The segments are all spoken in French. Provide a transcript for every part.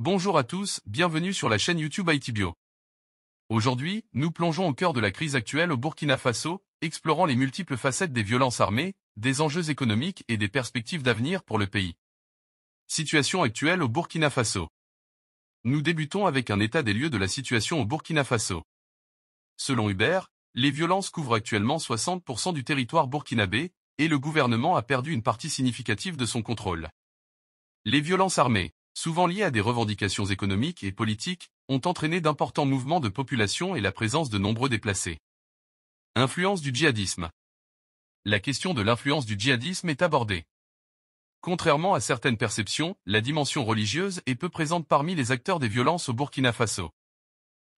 Bonjour à tous, bienvenue sur la chaîne YouTube ITBio. Aujourd'hui, nous plongeons au cœur de la crise actuelle au Burkina Faso, explorant les multiples facettes des violences armées, des enjeux économiques et des perspectives d'avenir pour le pays. Situation actuelle au Burkina Faso. Nous débutons avec un état des lieux de la situation au Burkina Faso. Selon Uber, les violences couvrent actuellement 60% du territoire burkinabé, et le gouvernement a perdu une partie significative de son contrôle. Les violences armées souvent liées à des revendications économiques et politiques, ont entraîné d'importants mouvements de population et la présence de nombreux déplacés. Influence du djihadisme. La question de l'influence du djihadisme est abordée. Contrairement à certaines perceptions, la dimension religieuse est peu présente parmi les acteurs des violences au Burkina Faso.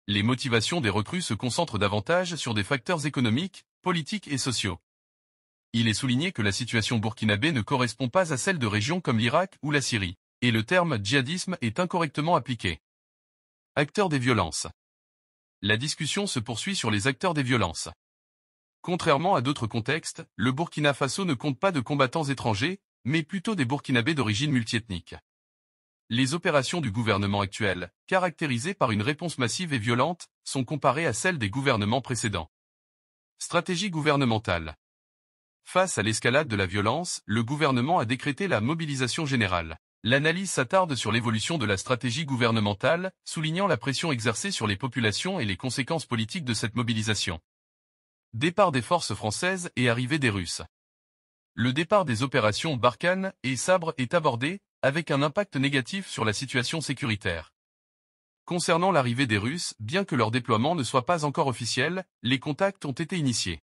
Les motivations des recrues se concentrent davantage sur des facteurs économiques, politiques et sociaux. Il est souligné que la situation burkinabé ne correspond pas à celle de régions comme l'Irak ou la Syrie et le terme djihadisme est incorrectement appliqué. Acteurs des violences. La discussion se poursuit sur les acteurs des violences. Contrairement à d'autres contextes, le Burkina Faso ne compte pas de combattants étrangers, mais plutôt des Burkinabés d'origine multiethnique. Les opérations du gouvernement actuel, caractérisées par une réponse massive et violente, sont comparées à celles des gouvernements précédents. Stratégie gouvernementale. Face à l'escalade de la violence, le gouvernement a décrété la mobilisation générale. L'analyse s'attarde sur l'évolution de la stratégie gouvernementale, soulignant la pression exercée sur les populations et les conséquences politiques de cette mobilisation. Départ des forces françaises et arrivée des Russes. Le départ des opérations Barkhane et Sabre est abordé, avec un impact négatif sur la situation sécuritaire. Concernant l'arrivée des Russes, bien que leur déploiement ne soit pas encore officiel, les contacts ont été initiés.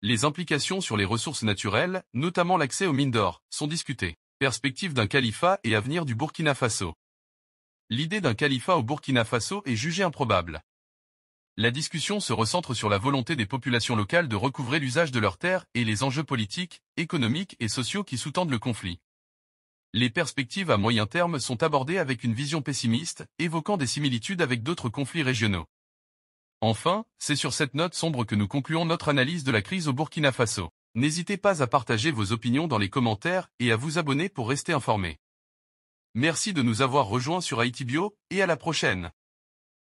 Les implications sur les ressources naturelles, notamment l'accès aux mines d'or, sont discutées. Perspective d'un califat et avenir du Burkina Faso. L'idée d'un califat au Burkina Faso est jugée improbable. La discussion se recentre sur la volonté des populations locales de recouvrer l'usage de leurs terres et les enjeux politiques, économiques et sociaux qui sous-tendent le conflit. Les perspectives à moyen terme sont abordées avec une vision pessimiste, évoquant des similitudes avec d'autres conflits régionaux. Enfin, c'est sur cette note sombre que nous concluons notre analyse de la crise au Burkina Faso. N'hésitez pas à partager vos opinions dans les commentaires et à vous abonner pour rester informé. Merci de nous avoir rejoints sur ITBio, et à la prochaine.